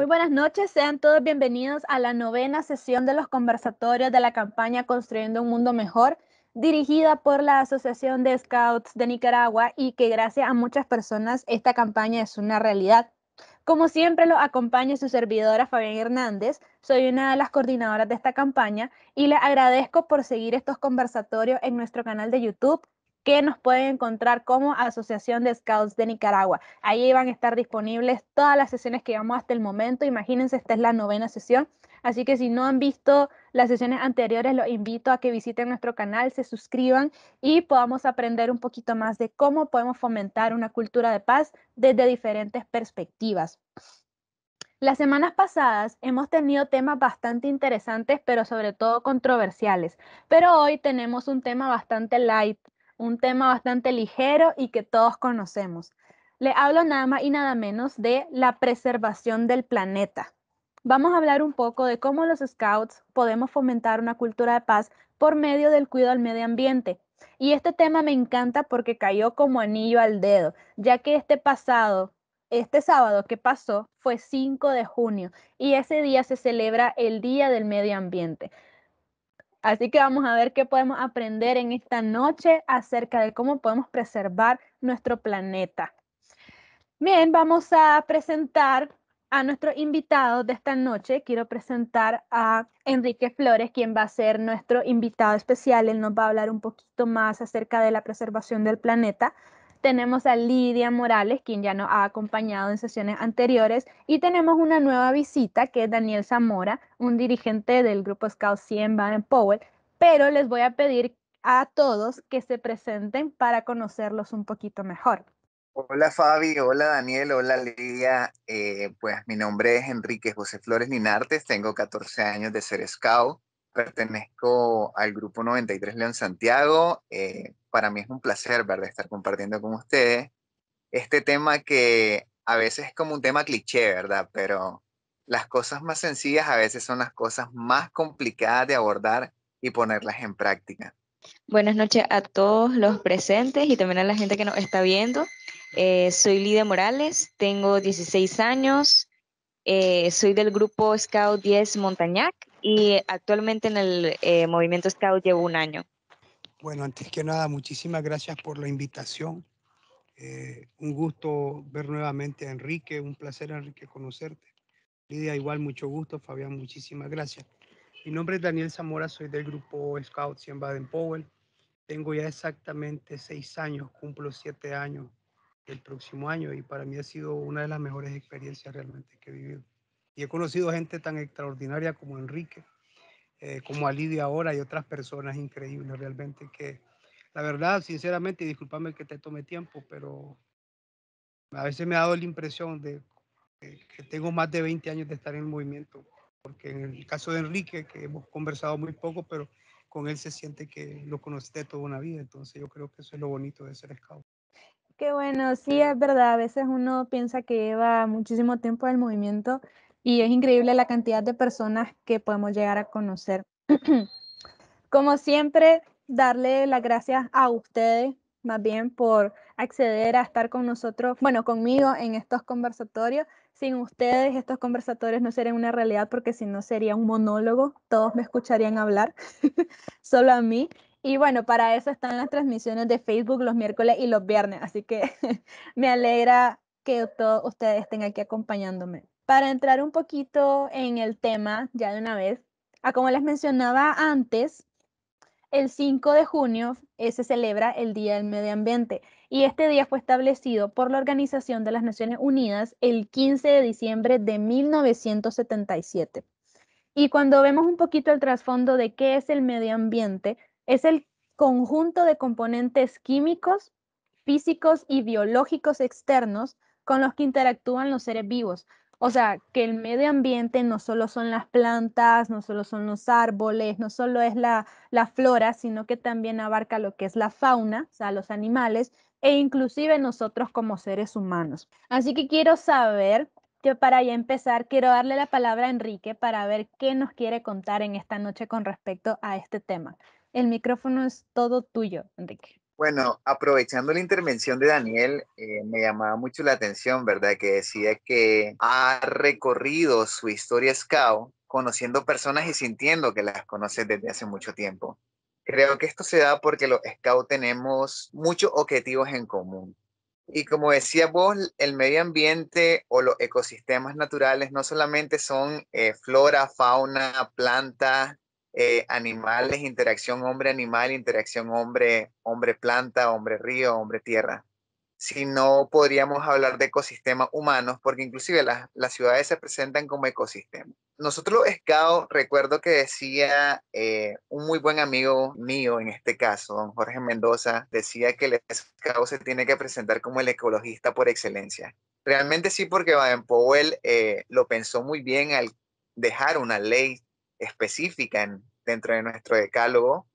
Muy buenas noches, sean todos bienvenidos a la novena sesión de los conversatorios de la campaña Construyendo un Mundo Mejor, dirigida por la Asociación de Scouts de Nicaragua y que gracias a muchas personas esta campaña es una realidad. Como siempre, lo acompaña su servidora Fabián Hernández. Soy una de las coordinadoras de esta campaña y le agradezco por seguir estos conversatorios en nuestro canal de YouTube, que nos pueden encontrar como Asociación de Scouts de Nicaragua. Ahí van a estar disponibles todas las sesiones que llevamos hasta el momento. Imagínense, esta es la novena sesión. Así que si no han visto las sesiones anteriores, los invito a que visiten nuestro canal, se suscriban y podamos aprender un poquito más de cómo podemos fomentar una cultura de paz desde diferentes perspectivas. Las semanas pasadas hemos tenido temas bastante interesantes, pero sobre todo controversiales. Pero hoy tenemos un tema bastante light, un tema bastante ligero y que todos conocemos. Le hablo nada más y nada menos de la preservación del planeta. Vamos a hablar un poco de cómo los scouts podemos fomentar una cultura de paz por medio del cuidado al medio ambiente. Y este tema me encanta porque cayó como anillo al dedo, ya que este pasado este sábado que pasó fue 5 de junio y ese día se celebra el Día del Medio Ambiente. Así que vamos a ver qué podemos aprender en esta noche acerca de cómo podemos preservar nuestro planeta. Bien, vamos a presentar a nuestro invitado de esta noche. Quiero presentar a Enrique Flores, quien va a ser nuestro invitado especial. Él nos va a hablar un poquito más acerca de la preservación del planeta tenemos a Lidia Morales, quien ya nos ha acompañado en sesiones anteriores, y tenemos una nueva visita que es Daniel Zamora, un dirigente del grupo Scout 100 Baden Powell, pero les voy a pedir a todos que se presenten para conocerlos un poquito mejor. Hola Fabi, hola Daniel, hola Lidia. Eh, pues mi nombre es Enrique José Flores Linartes, tengo 14 años de ser scout. Pertenezco al grupo 93 León Santiago. Eh, para mí es un placer ¿verdad? estar compartiendo con ustedes este tema que a veces es como un tema cliché, ¿verdad? Pero las cosas más sencillas a veces son las cosas más complicadas de abordar y ponerlas en práctica. Buenas noches a todos los presentes y también a la gente que nos está viendo. Eh, soy Lidia Morales, tengo 16 años, eh, soy del grupo Scout 10 Montañac y actualmente en el eh, movimiento Scout llevo un año. Bueno, antes que nada, muchísimas gracias por la invitación. Eh, un gusto ver nuevamente a Enrique, un placer Enrique conocerte. Lidia, igual mucho gusto, Fabián, muchísimas gracias. Mi nombre es Daniel Zamora, soy del grupo Scout 100 Baden Powell. Tengo ya exactamente seis años, cumplo siete años el próximo año y para mí ha sido una de las mejores experiencias realmente que he vivido. Y he conocido gente tan extraordinaria como Enrique, eh, como como Alidia ahora y otras personas increíbles realmente que, la verdad, sinceramente, y discúlpame que te tome tiempo, pero a veces me ha dado la impresión de que tengo más de 20 años de estar en el movimiento, porque en el caso de Enrique, que hemos conversado muy poco, pero con él se siente que lo conociste toda una vida, entonces yo creo que eso es lo bonito de ser scout. Qué bueno, sí, es verdad. A veces uno piensa que lleva muchísimo tiempo el movimiento y es increíble la cantidad de personas que podemos llegar a conocer. Como siempre, darle las gracias a ustedes, más bien por acceder a estar con nosotros, bueno, conmigo en estos conversatorios. Sin ustedes, estos conversatorios no serían una realidad porque si no sería un monólogo, todos me escucharían hablar, solo a mí. Y bueno, para eso están las transmisiones de Facebook los miércoles y los viernes, así que me alegra que todos ustedes estén aquí acompañándome. Para entrar un poquito en el tema ya de una vez, a como les mencionaba antes, el 5 de junio eh, se celebra el Día del Medio Ambiente y este día fue establecido por la Organización de las Naciones Unidas el 15 de diciembre de 1977. Y cuando vemos un poquito el trasfondo de qué es el medio ambiente, es el conjunto de componentes químicos, físicos y biológicos externos con los que interactúan los seres vivos. O sea, que el medio ambiente no solo son las plantas, no solo son los árboles, no solo es la, flora, sino que también abarca lo que es la fauna, o sea, los animales, e inclusive nosotros como seres humanos. Así que quiero saber, para ya empezar, quiero darle la palabra a Enrique para ver qué nos quiere contar en esta noche con respecto a este tema. El micrófono es todo tuyo, Enrique. Bueno, aprovechando la intervención de Daniel, eh, me llamaba mucho la atención, ¿verdad? Que decía que ha recorrido su historia SCAO conociendo personas y sintiendo que las conoce desde hace mucho tiempo. Creo que esto se da porque los scouts tenemos muchos objetivos en común. Y como decía vos, el medio ambiente o los ecosistemas naturales no solamente son eh, flora, fauna, planta, eh, animales, interacción hombre-animal, interacción hombre-hombre-planta, hombre-río, hombre-tierra. Si no, podríamos hablar de ecosistemas humanos, porque inclusive las, ciudades se presentan como ecosistemas. Nosotros, SCAO, recuerdo que decía eh, un muy buen amigo mío, en este caso, don Jorge Mendoza, decía que el SCAO se tiene que presentar como el ecologista por excelencia. Realmente sí, porque Baden Powell eh, lo pensó muy bien al dejar una ley específica dentro de nuestro decálogo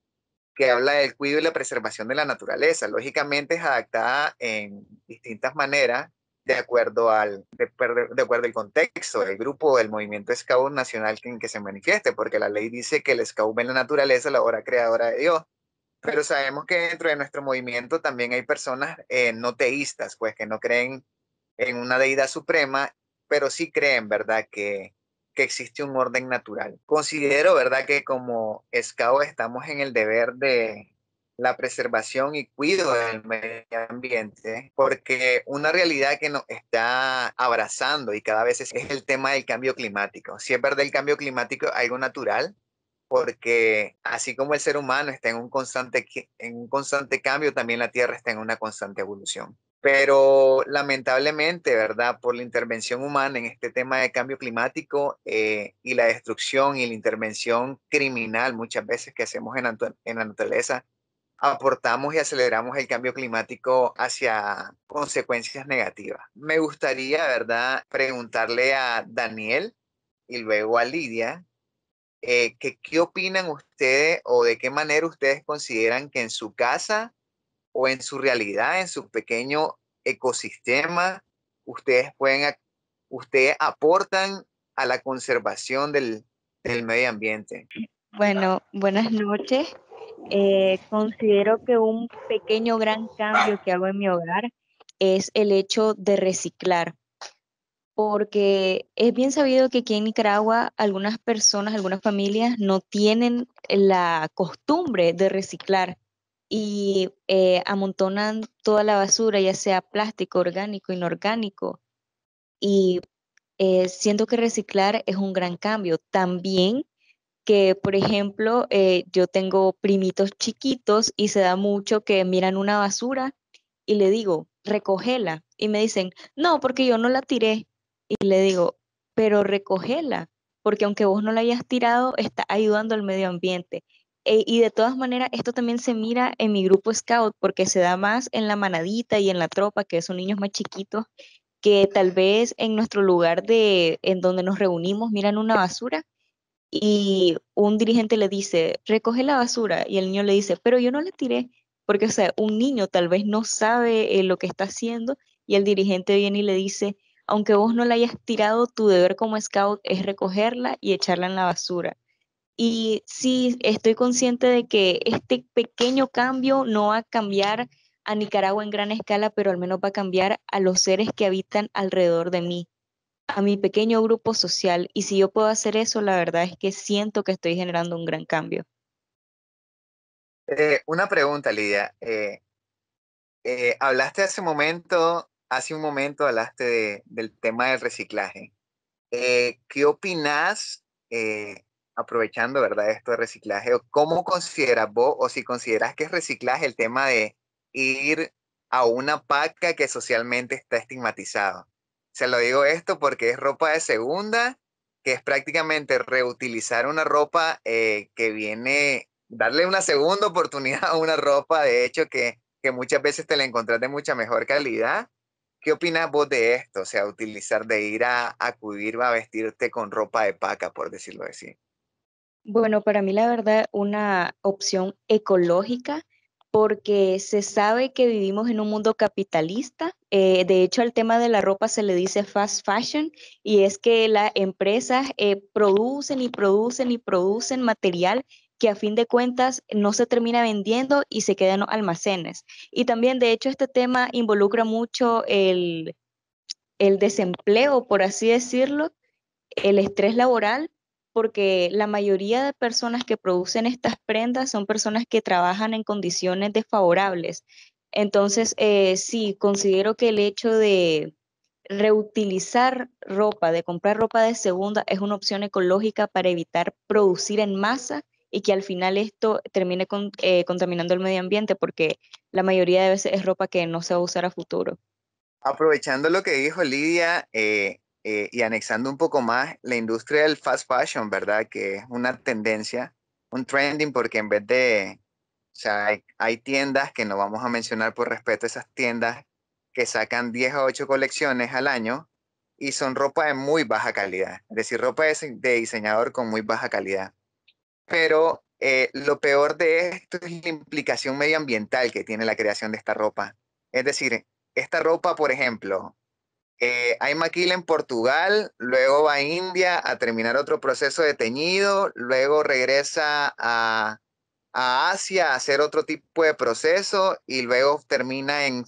que habla del cuidado y la preservación de la naturaleza. Lógicamente es adaptada en distintas maneras de acuerdo al, de, acuerdo contexto del grupo, del movimiento scout nacional en que se manifieste, porque la ley dice que el scout en la naturaleza la obra creadora de Dios. Pero sabemos que dentro de nuestro movimiento también hay personas eh, no teístas, pues que no creen en una deidad suprema, pero sí creen, ¿verdad?, que que existe un orden natural. Considero, ¿verdad?, que como SCAO estamos en el deber de la preservación y cuidado del medio ambiente, porque una realidad que nos está abrazando y cada vez es el tema del cambio climático. Si es verdad el cambio climático, algo natural, porque así como el ser humano está en un constante, en un constante cambio, también la Tierra está en una constante evolución. Pero lamentablemente, ¿verdad? Por la intervención humana en este tema de cambio climático eh, y la destrucción y la intervención criminal muchas veces que hacemos en, la naturaleza, aportamos y aceleramos el cambio climático hacia consecuencias negativas. Me gustaría, ¿verdad?, preguntarle a Daniel y luego a Lidia, eh, que, ¿qué opinan ustedes o de qué manera ustedes consideran que en su casa o en su realidad, en su pequeño ecosistema, ustedes pueden, ustedes aportan a la conservación del, medio ambiente. Bueno, buenas noches. Eh, considero que un pequeño gran cambio que hago en mi hogar es el hecho de reciclar, porque es bien sabido que aquí en Nicaragua algunas personas, algunas familias no tienen la costumbre de reciclar y eh, amontonan toda la basura, ya sea plástico, orgánico, inorgánico. Y eh, siento que reciclar es un gran cambio. También que, por ejemplo, eh, yo tengo primitos chiquitos y se da mucho que miran una basura y le digo, recogela. Y me dicen, no, porque yo no la tiré. Y le digo, pero recogela, porque aunque vos no la hayas tirado, está ayudando al medio ambiente. Eh, y de todas maneras, esto también se mira en mi grupo scout porque se da más en la manadita y en la tropa, que son niños más chiquitos, que tal vez en nuestro lugar de, en donde nos reunimos miran una basura y un dirigente le dice, recoge la basura y el niño le dice, pero yo no la tiré, porque o sea, un niño tal vez no sabe eh, lo que está haciendo y el dirigente viene y le dice, aunque vos no la hayas tirado, tu deber como scout es recogerla y echarla en la basura. Y sí, estoy consciente de que este pequeño cambio no va a cambiar a Nicaragua en gran escala, pero al menos va a cambiar a los seres que habitan alrededor de mí, a mi pequeño grupo social. Y si yo puedo hacer eso, la verdad es que siento que estoy generando un gran cambio. Eh, una pregunta, Lidia. Eh, eh, hablaste hace un momento, hace un momento hablaste del tema del reciclaje. ¿Qué opinas? aprovechando, ¿verdad? Esto de reciclaje, ¿cómo consideras vos o si consideras que es reciclaje el tema de ir a una paca que socialmente está estigmatizado? Se lo digo esto porque es ropa de segunda, que es prácticamente reutilizar una ropa eh, que viene, darle una segunda oportunidad a una ropa, de hecho, que, que muchas veces te la encontrás de mucha mejor calidad. ¿Qué opinas vos de esto? O sea, utilizar de ir a acudir a vestirte con ropa de paca, por decirlo así. Bueno, para mí la verdad una opción ecológica porque se sabe que vivimos en un mundo capitalista. Eh, de hecho, al tema de la ropa se le dice fast fashion y es que las empresas eh, producen y producen y producen material que a fin de cuentas no se termina vendiendo y se quedan almacenes. Y también, de hecho, este tema involucra mucho el desempleo, por así decirlo, el estrés laboral porque la mayoría de personas que producen estas prendas son personas que trabajan en condiciones desfavorables. Entonces, eh, sí, considero que el hecho de reutilizar ropa, de comprar ropa de segunda, es una opción ecológica para evitar producir en masa y que al final esto termine eh, contaminando el medio ambiente, porque la mayoría de veces es ropa que no se va a usar a futuro. Aprovechando lo que dijo Lidia, eh, eh, y anexando un poco más la industria del fast fashion, ¿verdad? Que es una tendencia, un trending, porque en vez de, o sea, hay, tiendas que no vamos a mencionar por respeto a esas tiendas que sacan 10 a 8 colecciones al año y son ropa de muy baja calidad, es decir, ropa de, diseñador con muy baja calidad. Pero eh, lo peor de esto es la implicación medioambiental que tiene la creación de esta ropa. Es decir, esta ropa, por ejemplo, eh, hay maquila en Portugal, luego va a India a terminar otro proceso de teñido, luego regresa a, Asia a hacer otro tipo de proceso y luego termina en,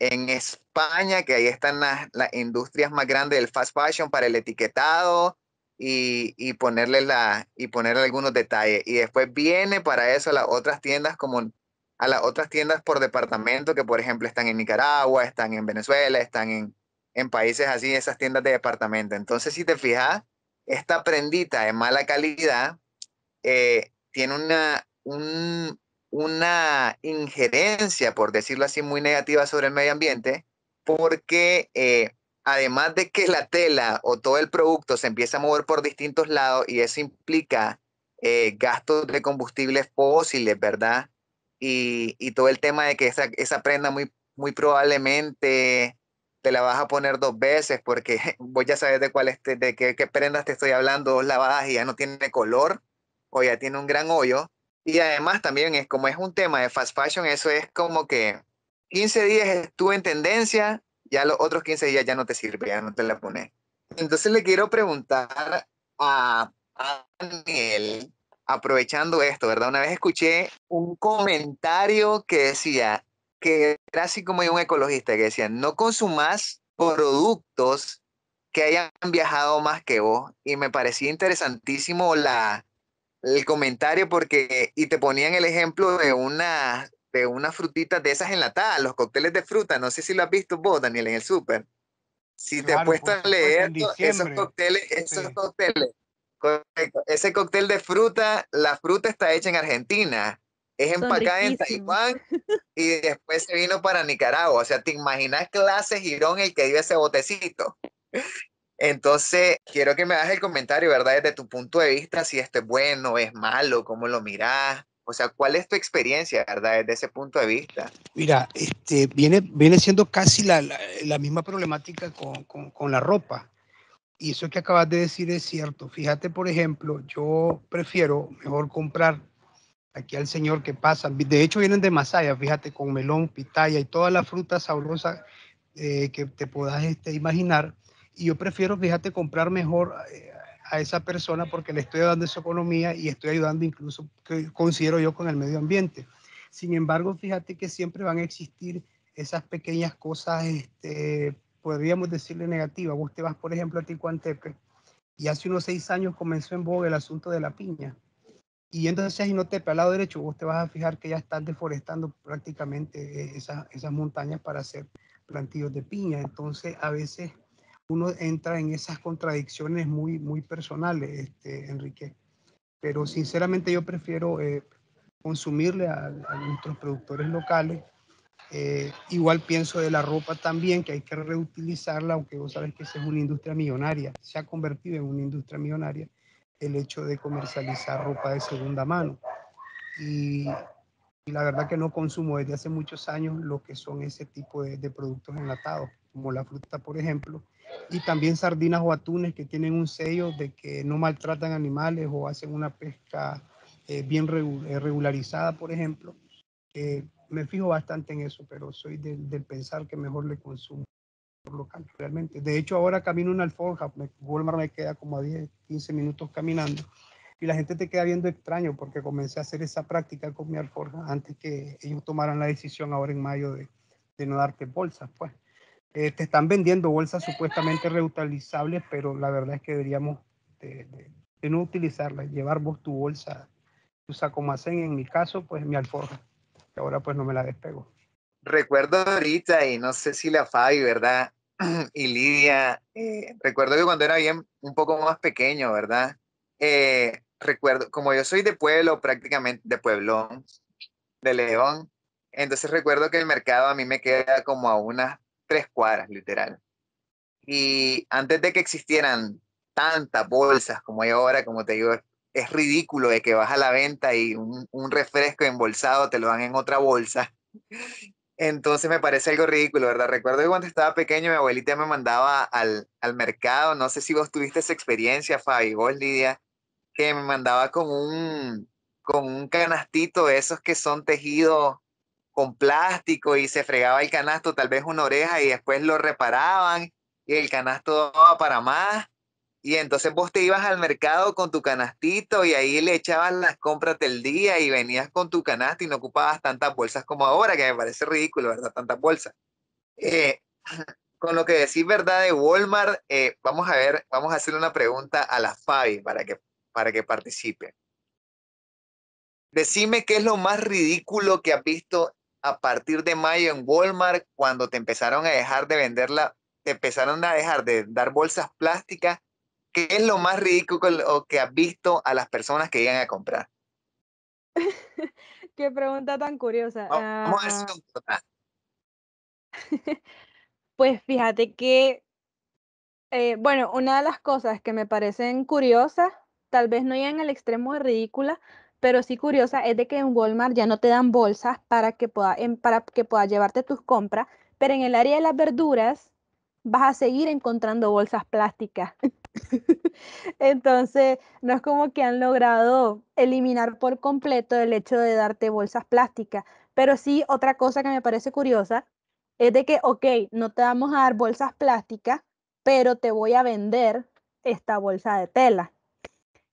en España, que ahí están las, industrias más grandes del fast fashion para el etiquetado y, ponerle la, y ponerle algunos detalles. Y después viene para eso a las otras tiendas como a las otras tiendas por departamento que por ejemplo están en Nicaragua, están en Venezuela, están en, en países así, esas tiendas de departamento. Entonces, si te fijas, esta prendita de mala calidad eh, tiene una, una injerencia, por decirlo así, muy negativa sobre el medio ambiente, porque eh, además de que la tela o todo el producto se empieza a mover por distintos lados y eso implica eh, gastos de combustibles fósiles, ¿verdad? Y, y, todo el tema de que esa, esa prenda muy, muy probablemente te la vas a poner dos veces porque voy a saber de cuál de qué, prendas te estoy hablando, dos lavadas y ya no tiene color o ya tiene un gran hoyo. Y además también es como es un tema de fast fashion, eso es como que 15 días estuvo en tendencia, ya los otros 15 días ya no te sirve, ya no te la pones. Entonces le quiero preguntar a, a Daniel, aprovechando esto, ¿verdad? Una vez escuché un comentario que decía, que era así como un ecologista que decía, no consumas productos que hayan viajado más que vos. Y me parecía interesantísimo la, el comentario porque, y te ponían el ejemplo de una de unas frutitas de esas enlatadas, los cócteles de fruta, no sé si lo has visto vos, Daniel, en el súper. Si te puesto a leer esos cócteles, esos cócteles, ese cóctel de fruta, la fruta está hecha en Argentina, es empacada en Taiwán y después se vino para Nicaragua. O sea, ¿te imaginas clase Girón el que dio ese botecito? Entonces, quiero que me hagas el comentario, ¿verdad? Desde tu punto de vista, si esto es bueno, es malo, cómo lo mirás. O sea, ¿cuál es tu experiencia, verdad, desde ese punto de vista? Mira, este, viene, viene siendo casi la, la, la misma problemática con, con, con la ropa. Y eso que acabas de decir es cierto. Fíjate, por ejemplo, yo prefiero mejor comprar aquí al Señor que pasa. De hecho, vienen de Masaya, fíjate, con melón, pitaya y todas las frutas sabrosas eh, que te puedas este, imaginar. Y yo prefiero, fíjate, comprar mejor eh, a esa persona porque le estoy dando su economía y estoy ayudando incluso, que considero yo, con el medio ambiente. Sin embargo, fíjate que siempre van a existir esas pequeñas cosas, este, podríamos decirle negativas. Vos te vas, por ejemplo, a Ticuantepe y hace unos seis años comenzó en vogue el asunto de la piña y entonces si no te al lado derecho, vos te vas a fijar que ya están deforestando prácticamente eh, esas, montañas para hacer plantillos de piña. Entonces a veces uno entra en esas contradicciones muy, muy personales, este, Enrique. Pero sinceramente yo prefiero eh, consumirle a, nuestros productores locales. Eh, igual pienso de la ropa también, que hay que reutilizarla, aunque vos sabes que esa es una industria millonaria, se ha convertido en una industria millonaria el hecho de comercializar ropa de segunda mano. Y, la verdad que no consumo desde hace muchos años lo que son ese tipo de, productos enlatados, como la fruta, por ejemplo, y también sardinas o atunes que tienen un sello de que no maltratan animales o hacen una pesca eh, bien eh, regularizada, por ejemplo. Eh, me fijo bastante en eso, pero soy del pensar que mejor le consumo local, realmente. De hecho, ahora camino una alforja, me, Walmart me queda como a 10, 15 minutos caminando y la gente te queda viendo extraño porque comencé a hacer esa práctica con mi alforja antes que ellos tomaran la decisión ahora en mayo de, no darte bolsas, pues. Eh, te están vendiendo bolsas supuestamente reutilizables, pero la verdad es que deberíamos de, no utilizarlas, llevar vos tu bolsa, tu saco macén en mi caso, pues mi alforja, que ahora pues no me la despego recuerdo ahorita, y no sé si la Fabi, ¿verdad? y Lidia, eh, recuerdo que cuando era bien un poco más pequeño, ¿verdad? Eh, recuerdo, como yo soy de pueblo, prácticamente de pueblón, de León, entonces recuerdo que el mercado a mí me queda como a unas tres cuadras, literal. Y antes de que existieran tantas bolsas como hay ahora, como te digo, es ridículo de que vas a la venta y un refresco embolsado te lo dan en otra bolsa. Entonces me parece algo ridículo, ¿verdad? Recuerdo que cuando estaba pequeño mi abuelita me mandaba al, mercado, no sé si vos tuviste esa experiencia, Fabi, vos, Lidia, que me mandaba con un, con un canastito de esos que son tejidos con plástico y se fregaba el canasto, tal vez una oreja y después lo reparaban y el canasto daba para más y entonces vos te ibas al mercado con tu canastito y ahí le echabas las compras del día y venías con tu canasta y no ocupabas tantas bolsas como ahora, que me parece ridículo, ¿verdad? Tantas bolsas. Eh, con lo que decís, ¿verdad? De Walmart, eh, vamos a ver, vamos a hacer una pregunta a la Fabi para que, para que participe. Decime qué es lo más ridículo que has visto a partir de mayo en Walmart cuando te empezaron a dejar de venderla, te empezaron a dejar de dar bolsas plásticas ¿Qué es lo más ridículo que has visto a las personas que llegan a comprar? Qué pregunta tan curiosa. Ah. pues fíjate que, eh, bueno, una de las cosas que me parecen curiosas, tal vez no llegan al extremo de ridícula, pero sí curiosa, es de que en Walmart ya no te dan bolsas para que puedas para que llevarte tus compras, pero en el área de las verduras vas a seguir encontrando bolsas plásticas. Entonces, no es como que han logrado eliminar por completo el hecho de darte bolsas plásticas, pero sí otra cosa que me parece curiosa es de que, ok, no te vamos a dar bolsas plásticas, pero te voy a vender esta bolsa de tela.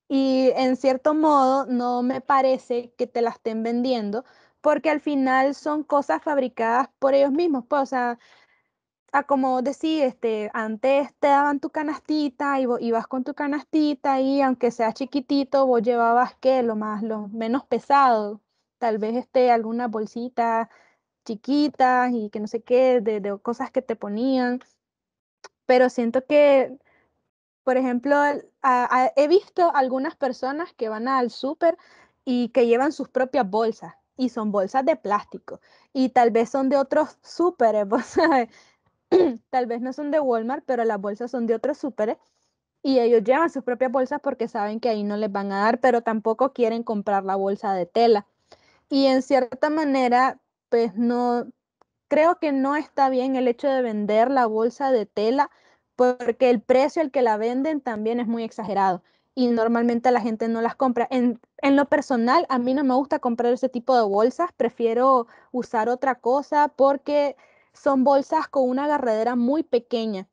Y en cierto modo, no me parece que te la estén vendiendo, porque al final son cosas fabricadas por ellos mismos. Pues, o sea, como decís, este, antes te daban tu canastita y vos ibas con tu canastita y aunque sea chiquitito, vos llevabas que lo más, lo menos pesado, tal vez este, alguna bolsita chiquita y que no sé qué, de, cosas que te ponían, pero siento que, por ejemplo, he visto algunas personas que van al súper y que llevan sus propias bolsas y son bolsas de plástico y tal vez son de otros súperes, ¿sabes? tal vez no son de Walmart, pero las bolsas son de otros súperes y ellos llevan sus propias bolsas porque saben que ahí no les van a dar, pero tampoco quieren comprar la bolsa de tela. Y en cierta manera, pues no, creo que no está bien el hecho de vender la bolsa de tela porque el precio al que la venden también es muy exagerado y normalmente la gente no las compra. En, en, lo personal, a mí no me gusta comprar ese tipo de bolsas, prefiero usar otra cosa porque son bolsas con una agarradera muy pequeña.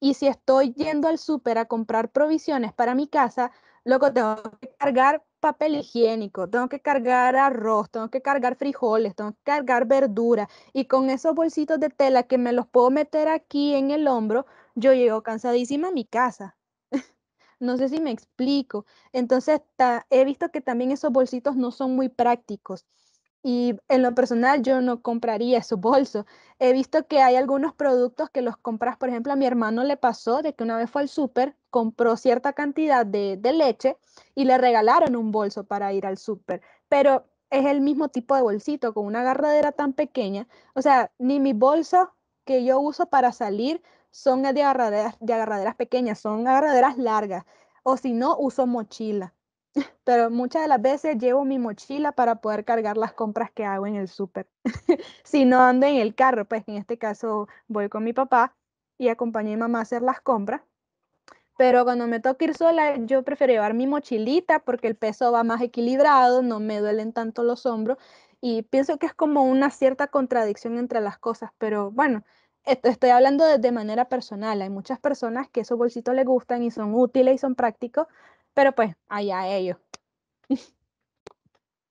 Y si estoy yendo al súper a comprar provisiones para mi casa, luego tengo que cargar papel higiénico, tengo que cargar arroz, tengo que cargar frijoles, tengo que cargar verdura. Y con esos bolsitos de tela que me los puedo meter aquí en el hombro, yo llego cansadísima a mi casa. no sé si me explico. Entonces, he visto que también esos bolsitos no son muy prácticos y en lo personal yo no compraría esos bolso He visto que hay algunos productos que los compras, por ejemplo, a mi hermano le pasó de que una vez fue al súper, compró cierta cantidad de, de, leche y le regalaron un bolso para ir al súper, pero es el mismo tipo de bolsito con una agarradera tan pequeña. O sea, ni mi bolso que yo uso para salir son de agarraderas, de agarraderas pequeñas, son agarraderas largas, o si no, uso mochila pero muchas de las veces llevo mi mochila para poder cargar las compras que hago en el súper. si no ando en el carro, pues en este caso voy con mi papá y acompañé a mi mamá a hacer las compras. Pero cuando me toca ir sola, yo prefiero llevar mi mochilita porque el peso va más equilibrado, no me duelen tanto los hombros y pienso que es como una cierta contradicción entre las cosas, pero bueno, esto estoy hablando de, de, manera personal. Hay muchas personas que esos bolsitos les gustan y son útiles y son prácticos, pero pues allá ellos.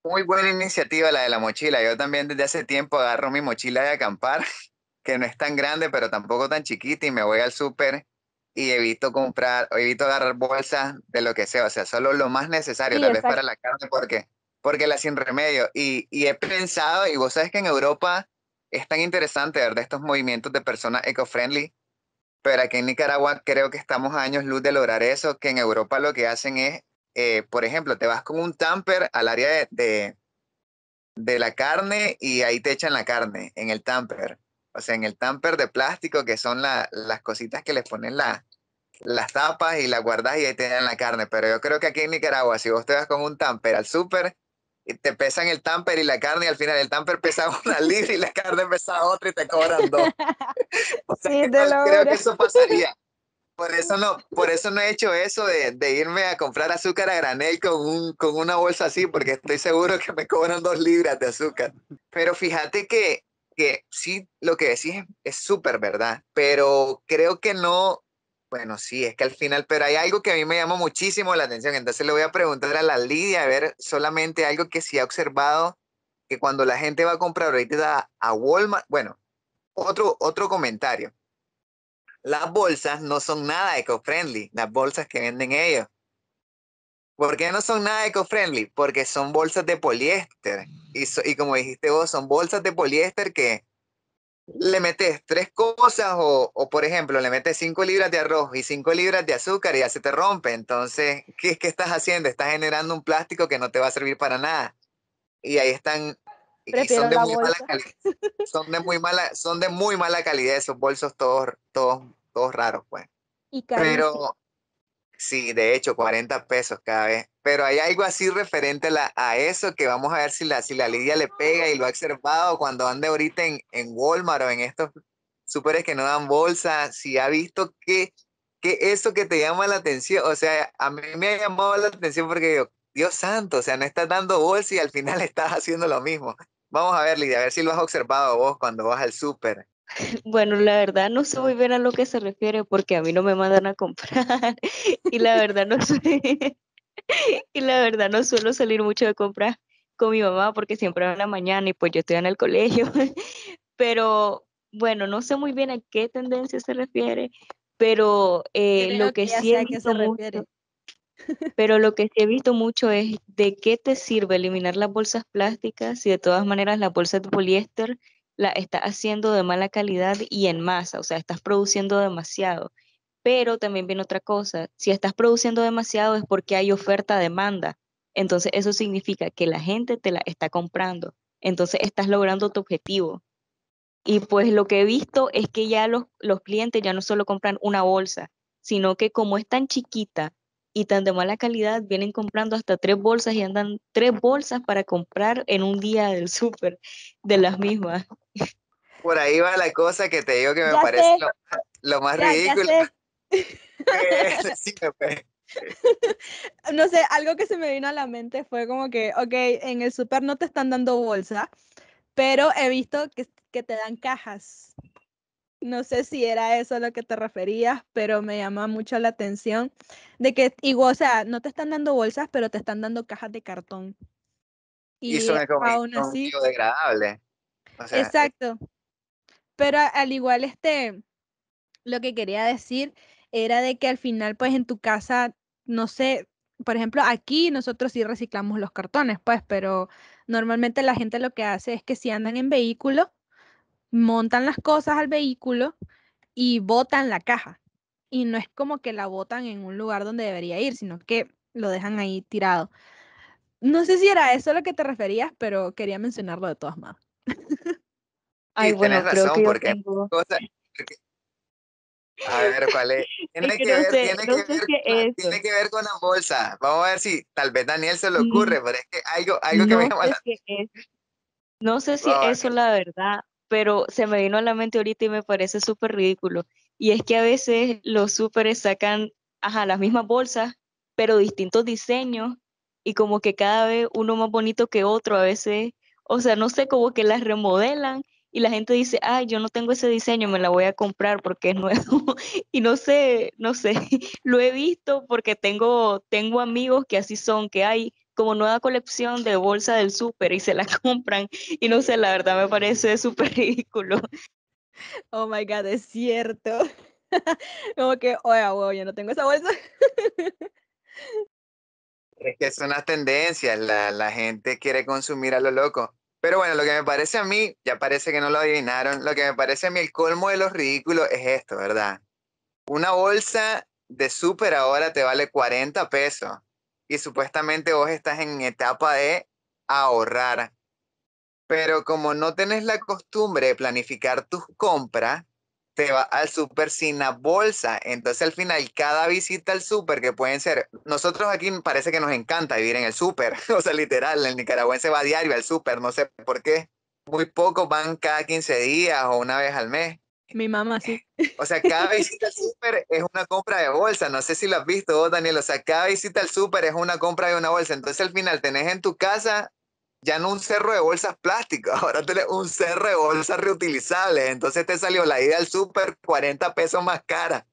Muy buena iniciativa la de la mochila. Yo también desde hace tiempo agarro mi mochila de acampar, que no es tan grande, pero tampoco tan chiquita, y me voy al súper y evito comprar, evito agarrar bolsas de lo que sea, o sea, solo lo más necesario, tal vez para la carne, porque, porque la sin remedio. Y, he pensado, y vos sabes que en Europa es tan interesante, ver de Estos movimientos de personas eco-friendly, pero aquí en Nicaragua creo que estamos a años luz de lograr eso, que en Europa lo que hacen es, eh, por ejemplo, te vas con un tamper al área de, de, la carne y ahí te echan la carne, en el tamper. O sea, en el tamper de plástico, que son las cositas que les ponen las tapas y las guardas y ahí te dan la carne. Pero yo creo que aquí en Nicaragua, si vos te vas con un tamper al súper, y te pesan el tamper y la carne y al final el tamper pesa una libra y la carne pesa otra y te cobran dos. Sí, de lo que creo que eso pasaría. Por eso no, por eso no he hecho eso de, de irme a comprar azúcar a granel con, con una bolsa así, porque estoy seguro que me cobran dos libras de azúcar. Pero fíjate que, que sí, lo que decís es súper verdad, pero creo que no, bueno, sí, es que al final, pero hay algo que a mí me llama muchísimo la atención, entonces le voy a preguntar a la Lidia, a ver solamente algo que sí ha observado, que cuando la gente va a comprar ahorita a Walmart, bueno, otro, otro comentario, las bolsas no son nada eco-friendly, las bolsas que venden ellos. ¿Por qué no son nada eco-friendly? Porque son bolsas de poliéster. Y, y, como dijiste vos, son bolsas de poliéster que le metes tres cosas o, por ejemplo, le metes cinco libras de arroz y cinco libras de azúcar y ya se te rompe. Entonces, ¿qué es que estás haciendo? Estás generando un plástico que no te va a servir para nada. Y ahí están... Y son, de muy mala calidad, son, de muy mala, calidad esos bolsos todos, todos, todos raros, pues. Pero Sí, de hecho, 40 pesos cada vez. Pero hay algo así referente a eso que vamos a ver si la, si la Lidia le pega y lo ha observado cuando anda ahorita en, Walmart o en estos súperes que no dan bolsa, si ha visto que, que eso que te llama la atención, o sea, a mí me ha llamado la atención porque yo, Dios santo, o sea, no estás dando bolsa y al final estás haciendo lo mismo. Vamos a ver, Lidia, a ver si lo has observado vos cuando vas al súper. Bueno, la verdad no sé muy bien a lo que se refiere porque a mí no me mandan a comprar y la verdad no sé y la verdad no suelo salir mucho de comprar con mi mamá porque siempre en la mañana y pues yo estoy en el colegio. Pero bueno, no sé muy bien a qué tendencia se refiere, pero eh, lo que, que sí he visto mucho, pero lo que sí he visto mucho es de qué te sirve eliminar las bolsas plásticas y de todas maneras las bolsas de poliéster la estás haciendo de mala calidad y en masa, o sea, estás produciendo demasiado. Pero también viene otra cosa, si estás produciendo demasiado es porque hay oferta-demanda. Entonces eso significa que la gente te la está comprando. Entonces estás logrando tu objetivo. Y pues lo que he visto es que ya los, clientes ya no solo compran una bolsa, sino que como es tan chiquita y tan de mala calidad, vienen comprando hasta tres bolsas y andan tres bolsas para comprar en un día del súper de las mismas por ahí va la cosa que te digo que me parece lo, más ridículo. no sé, algo que se me vino a la mente fue como que, ok, en el super no te están dando bolsa, pero he visto que, que te dan cajas. No sé si era eso a lo que te referías, pero me llama mucho la atención de que, igual, o sea, no te están dando bolsas, pero te están dando cajas de cartón. Y, y aún así, Exacto. Pero al igual, este, lo que quería decir era de que al final, pues en tu casa, no sé, por ejemplo, aquí nosotros sí reciclamos los cartones, pues, pero normalmente la gente lo que hace es que si andan en vehículo, montan las cosas al vehículo y botan la caja. Y no es como que la botan en un lugar donde debería ir, sino que lo dejan ahí tirado. No sé si era eso a lo que te referías, pero quería mencionarlo de todas maneras. Ay, razón, porque A ver, ¿cuál es? Tiene, que, ver, tiene, que, ver, con la bolsa. Vamos a ver si tal vez Daniel se le ocurre, pero es que algo, algo que me llama No sé si eso es la verdad, pero se me vino a la mente ahorita y me parece súper ridículo. Y es que a veces los súperes sacan, ajá, las mismas bolsas, pero distintos diseños y como que cada vez uno más bonito que otro a veces, o sea, no sé, cómo que las remodelan y la gente dice, ay, yo no tengo ese diseño, me la voy a comprar porque es nuevo. y no sé, no sé, lo he visto porque tengo, tengo amigos que así son, que hay como nueva colección de bolsa del súper y se la compran. Y no sé, la verdad me parece súper ridículo. Oh my God, es cierto. como que, oye, yo no tengo esa bolsa. es que son las tendencias, la gente quiere consumir a lo loco. Pero bueno, lo que me parece a mí, ya parece que no lo adivinaron, lo que me parece a mí el colmo de los ridículos es esto, ¿verdad? Una bolsa de súper ahora te vale 40 pesos y supuestamente vos estás en etapa de ahorrar. Pero como no tenés la costumbre de planificar tus compras, te va al súper sin la bolsa. Entonces al final, cada visita al súper, que pueden ser, nosotros aquí parece que nos encanta vivir en el súper, o sea, literal, el nicaragüense va a diario al súper, no sé por qué. Muy pocos van cada 15 días o una vez al mes. Mi mamá, sí. O sea, cada visita al súper es una compra de bolsa. No sé si lo has visto vos, Daniel. O sea, cada visita al súper es una compra de una bolsa. Entonces al final tenés en tu casa ya no un cerro de bolsas plásticas, ahora tenés un cerro de bolsas reutilizables. Entonces te salió la idea, al súper 40 pesos más cara.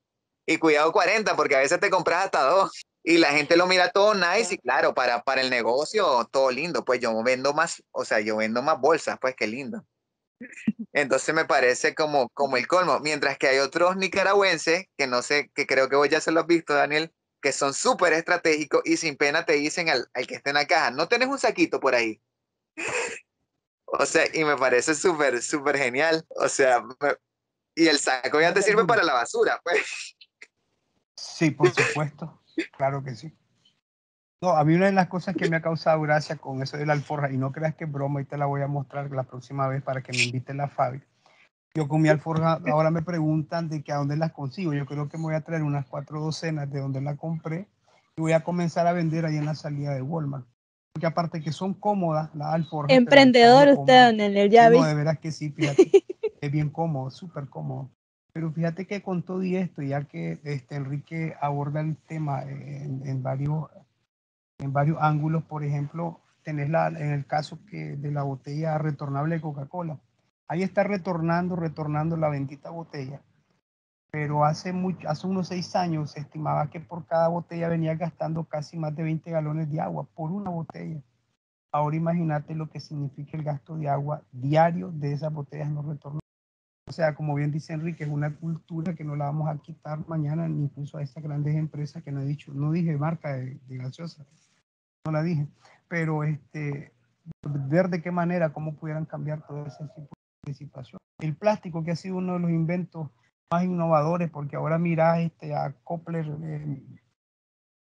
Y cuidado 40, porque a veces te compras hasta dos. Y la gente lo mira todo nice y claro, para, para el negocio todo lindo. Pues yo vendo más, o sea, yo vendo más bolsas, pues qué lindo. Entonces me parece como, como el colmo. Mientras que hay otros nicaragüenses, que no sé, que creo que vos ya se los has visto, Daniel, que son súper estratégicos y sin pena te dicen al, al que esté en la caja, no tenés un saquito por ahí o sea, y me parece súper, súper genial. O sea, y el saco ya te sirve para la basura, pues. Sí, por supuesto. claro que sí. No, a mí una de las cosas que me ha causado gracia con eso de la alforja, y no creas que es broma, y te la voy a mostrar la próxima vez para que me invite la fábrica. Yo con mi alforja, ahora me preguntan de qué a dónde las consigo. Yo creo que me voy a traer unas cuatro docenas de donde la compré y voy a comenzar a vender ahí en la salida de Walmart porque aparte que son cómodas, las alforjas. Emprendedor usted, don el ya No, de verdad que sí, fíjate, es bien cómodo, súper cómodo. Pero fíjate que con todo y esto, ya que este, Enrique aborda el tema en, en varios, en varios ángulos, por ejemplo, tenés la, en el caso que, de la botella retornable de Coca-Cola. Ahí está retornando, retornando la bendita botella pero hace, hace unos seis años se estimaba que por cada botella venía gastando casi más de 20 galones de agua, por una botella. Ahora imagínate lo que significa el gasto de agua diario de esas botellas no retornadas. O sea, como bien dice Enrique, es una cultura que no la vamos a quitar mañana, ni incluso a estas grandes empresas que no he dicho, no dije marca de, de gaseosa, no la dije, pero este, ver de qué manera, cómo pudieran cambiar todo ese tipo de situación. El plástico, que ha sido uno de los inventos innovadores, porque ahora mira este, a em,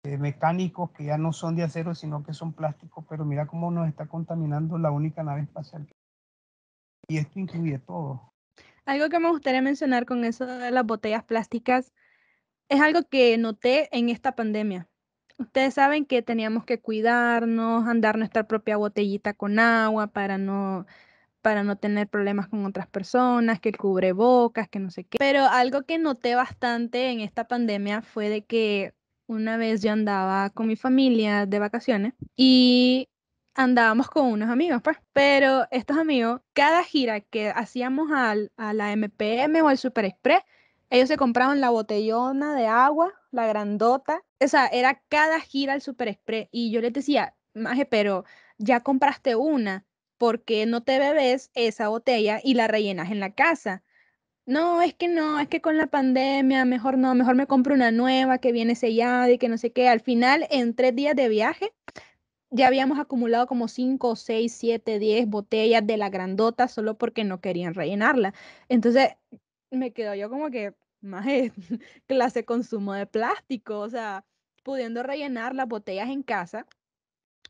eh, mecánicos que ya no son de acero, sino que son plásticos, pero mira cómo nos está contaminando la única nave espacial. Y esto incluye todo. Algo que me gustaría mencionar con eso de las botellas plásticas es algo que noté en esta pandemia. Ustedes saben que teníamos que cuidarnos, andar nuestra propia botellita con agua para no para no tener problemas con otras personas, que cubre bocas, que no sé qué. Pero algo que noté bastante en esta pandemia fue de que una vez yo andaba con mi familia de vacaciones y andábamos con unos amigos, pues. Pero estos amigos, cada gira que hacíamos al, a la MPM o al Super Express, ellos se compraban la botellona de agua, la grandota. O sea, era cada gira al Super Express. Y yo les decía, Maje, pero ya compraste una ¿por qué no te bebes esa botella y la rellenas en la casa? No, es que no, es que con la pandemia, mejor no, mejor me compro una nueva que viene sellada y que no sé qué. Al final, en tres días de viaje, ya habíamos acumulado como cinco, seis, siete, diez botellas de la grandota solo porque no querían rellenarla. Entonces me quedo yo como que, más clase consumo de plástico, o sea, pudiendo rellenar las botellas en casa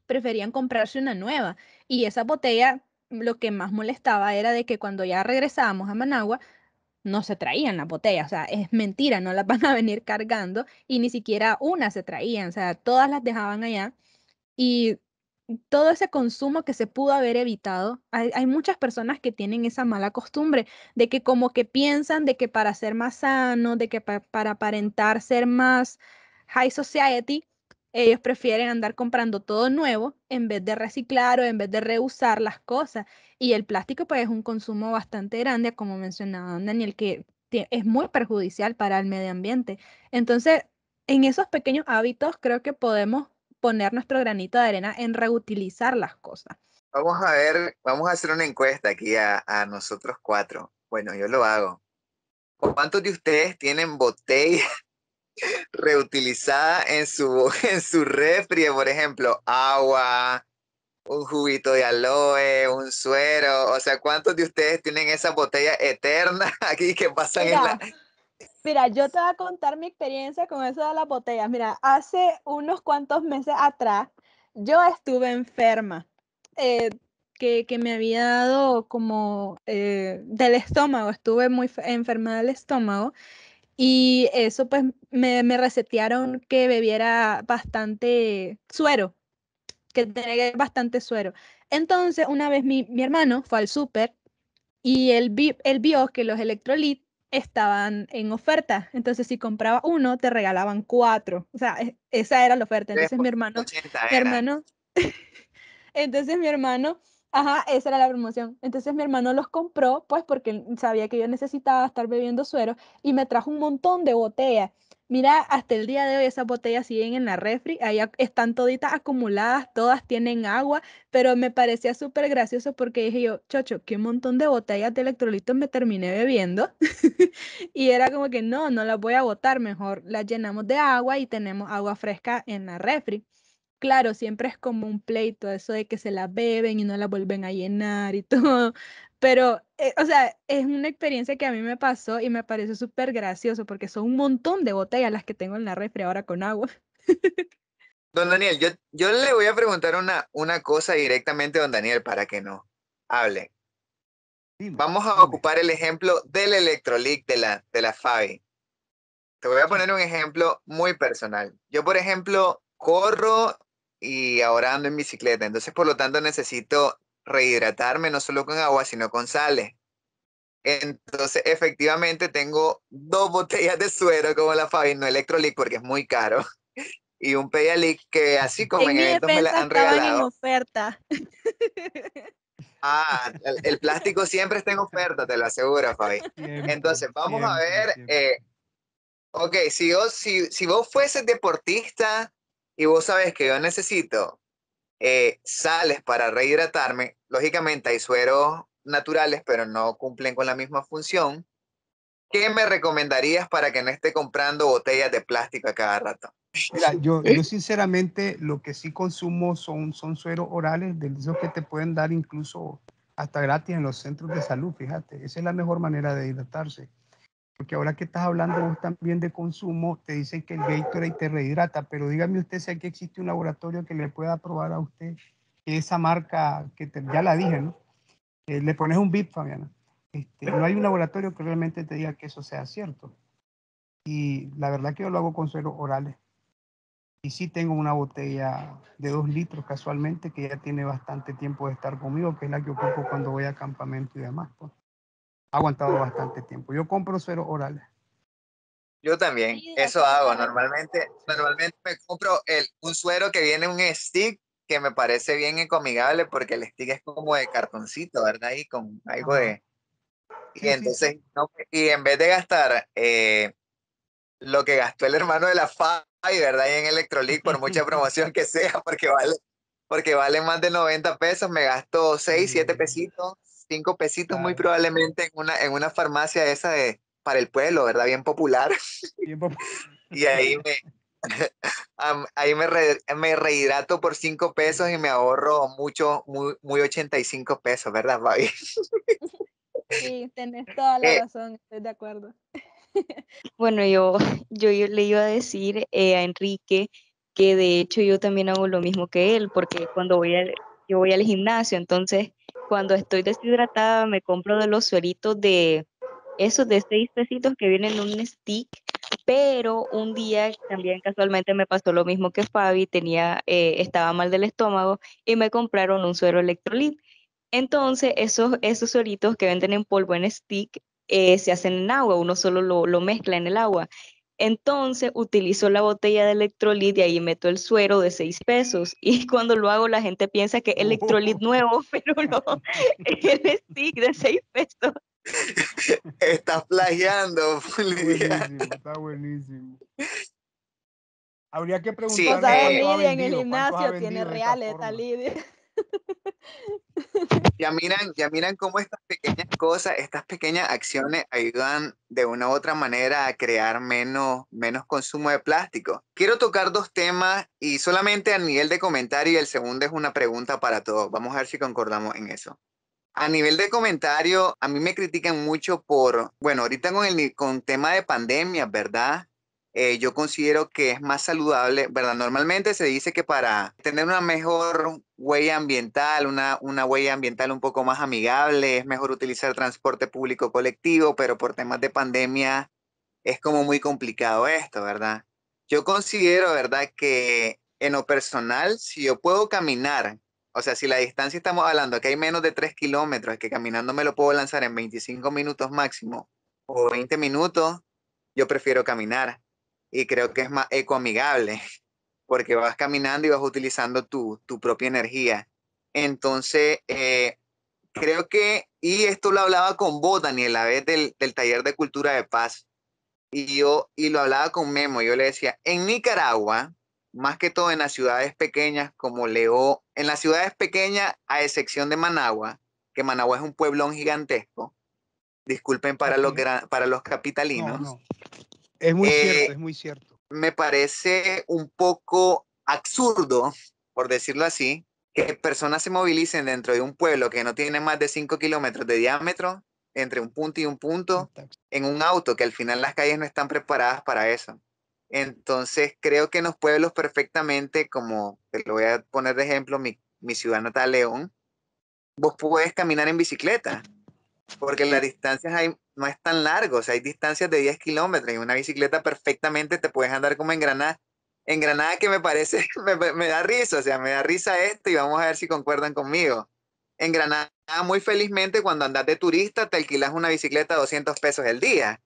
preferían comprarse una nueva. Y esa botella lo que más molestaba era de que cuando ya regresábamos a Managua, no se traían la botella, o sea, es mentira, no las van a venir cargando y ni siquiera una se traían, o sea, todas las dejaban allá y todo ese consumo que se pudo haber evitado, hay, muchas personas que tienen esa mala costumbre de que como que piensan de que para ser más sano, de que para aparentar ser más high society, ellos prefieren andar comprando todo nuevo en vez de reciclar o en vez de reusar las cosas. Y el plástico pues es un consumo bastante grande, como mencionaba Daniel, que es muy perjudicial para el medio ambiente. Entonces, en esos pequeños hábitos creo que podemos poner nuestro granito de arena en reutilizar las cosas. Vamos a ver, vamos a hacer una encuesta aquí a, a nosotros cuatro. Bueno, yo lo hago. ¿Cuántos de ustedes tienen botellas reutilizada en su, en su refri, por ejemplo, agua, un juguito de aloe, un suero. O sea, ¿cuántos de ustedes tienen esa botella eterna aquí que pasan en la... Mira, yo te voy a contar mi experiencia con eso de las botellas. Mira, hace unos cuantos meses atrás yo estuve enferma. Eh, que, que, me había dado como eh, del estómago, estuve muy enferma del estómago y eso pues me, me resetearon que bebiera bastante suero, que tenía bastante suero. Entonces, una vez mi, hermano fue al súper y él, vi, vio que los electrolit estaban en oferta. Entonces, si compraba uno, te regalaban cuatro. O sea, e, esa era la oferta. Entonces, mi hermano, mi hermano, entonces mi hermano Ajá, esa era la promoción. Entonces mi hermano los compró, pues porque sabía que yo necesitaba estar bebiendo suero y me trajo un montón de botellas. Mira, hasta el día de hoy esas botellas siguen en la refri, ahí están toditas acumuladas, todas tienen agua, pero me parecía súper gracioso porque dije yo, chocho, qué montón de botellas de electrolitos me terminé bebiendo. y era como que no, no las voy a botar, mejor las llenamos de agua y tenemos agua fresca en la refri claro, siempre es como un pleito eso de que se la beben y no la vuelven a llenar y todo. Pero, eh, o sea, es una experiencia que a mí me pasó y me pareció súper gracioso porque son un montón de botellas las que tengo en la refri ahora con agua. Don Daniel, yo, yo le voy a preguntar una, una cosa directamente a don Daniel para que no hable. Vamos a ocupar el ejemplo del electrolic de la, de la Fabi. Te voy a poner un ejemplo muy personal. Yo, por ejemplo, corro y ahora ando en bicicleta. Entonces, por lo tanto, necesito rehidratarme no solo con agua, sino con sales. Entonces, efectivamente, tengo dos botellas de suero como la Fabi, no Electrolit porque es muy caro. Y un Pedialic que así como en, en eventos me la han regalado. En oferta. Ah, el, plástico siempre está en oferta, te lo aseguro, Fabi. Entonces, vamos a ver. Eh, ok, si, yo, si, si vos fueses deportista, y vos sabes que yo necesito eh, sales para rehidratarme, lógicamente hay sueros naturales, pero no cumplen con la misma función. ¿Qué me recomendarías para que no esté comprando botellas de plástico a cada rato? yo, ¿Eh? yo, sinceramente lo que sí consumo son, son sueros orales, de esos que te pueden dar incluso hasta gratis en los centros de salud, fíjate. Esa es la mejor manera de hidratarse. Porque ahora que estás hablando vos también de consumo, te dicen que el Gatorade te rehidrata, pero dígame usted si aquí existe un laboratorio que le pueda probar a usted esa marca, que ya la dije, ¿no? Eh, le pones un VIP, Fabiana. Este, no hay un laboratorio que realmente te diga que eso sea cierto. Y la verdad que yo lo hago con sueros orales. Y sí tengo una botella de dos litros casualmente que ya tiene bastante tiempo de estar conmigo, que es la que ocupo cuando voy a campamento y demás. Pues aguantado bastante tiempo. Yo compro suero oral. Yo también, eso hago. Normalmente, normalmente me compro el, un suero que viene un stick que me parece bien encomigable porque el stick es como de cartoncito, ¿verdad? Y con algo de... Y entonces, y en vez de gastar eh, lo que gastó el hermano de la FAI, ¿verdad? Y en Electrolyte por mucha promoción que sea, porque vale, porque vale más de 90 pesos, me gasto 6, 7 mm. pesitos Cinco pesitos muy probablemente en una, en una farmacia esa de, para el pueblo, ¿verdad? Bien popular. y ahí me, ahí me, re, me, rehidrato por cinco pesos y me ahorro mucho, muy, muy 85 pesos, ¿verdad, Babi? sí, tenés toda la eh, razón, estoy de acuerdo. bueno, yo, yo, yo, le iba a decir eh, a Enrique que de hecho yo también hago lo mismo que él, porque cuando voy al, yo voy al gimnasio, entonces cuando estoy deshidratada me compro de los sueritos de esos de seis pesitos que vienen en un stick, pero un día también casualmente me pasó lo mismo que Fabi, tenía, eh, estaba mal del estómago y me compraron un suero electrolit. Entonces esos, esos sueritos que venden en polvo en stick eh, se hacen en agua, uno solo lo, lo mezcla en el agua entonces utilizo la botella de electrolit y ahí meto el suero de 6 pesos. Y cuando lo hago, la gente piensa que electrolit uh. nuevo, pero no, es el stick de 6 pesos. Está plagiando, pues, Está buenísimo. Habría que preguntarle Sí, o sea, Lidia en el gimnasio tiene reales, esta Lidia. Ya miran, ya miran cómo estas pequeñas cosas, estas pequeñas acciones ayudan de una u otra manera a crear menos, menos consumo de plástico. Quiero tocar dos temas y solamente a nivel de comentario, y el segundo es una pregunta para todos. Vamos a ver si concordamos en eso. A nivel de comentario, a mí me critican mucho por, bueno, ahorita con el con tema de pandemia, ¿verdad? Eh, yo considero que es más saludable, ¿verdad? Normalmente se dice que para tener una mejor huella ambiental, una, una huella ambiental un poco más amigable, es mejor utilizar transporte público colectivo, pero por temas de pandemia es como muy complicado esto, ¿verdad? Yo considero, ¿verdad? Que en lo personal, si yo puedo caminar, o sea, si la distancia estamos hablando que hay menos de 3 kilómetros, que caminando me lo puedo lanzar en 25 minutos máximo o 20 minutos, yo prefiero caminar y creo que es más ecoamigable porque vas caminando y vas utilizando tu, tu propia energía. Entonces, eh, creo que, y esto lo hablaba con vos, Daniel, a vez del, taller de cultura de paz, y yo, y lo hablaba con Memo, yo le decía, en Nicaragua, más que todo en las ciudades pequeñas como leo, en las ciudades pequeñas, a excepción de Managua, que Managua es un pueblón gigantesco, disculpen para, los, para los capitalinos, es muy cierto, eh, es muy cierto. Me parece un poco absurdo, por decirlo así, que personas se movilicen dentro de un pueblo que no tiene más de 5 kilómetros de diámetro entre un punto y un punto en un auto, que al final las calles no están preparadas para eso. Entonces creo que en los pueblos perfectamente, como te lo voy a poner de ejemplo, mi, mi ciudad natal León, vos puedes caminar en bicicleta porque las distancias hay, no es tan largo, o sea, hay distancias de 10 kilómetros y una bicicleta perfectamente te puedes andar como en Granada. En Granada que me parece, me, da risa, o sea, me da risa esto y vamos a ver si concuerdan conmigo. En Granada, muy felizmente, cuando andas de turista, te alquilas una bicicleta a 200 pesos el día.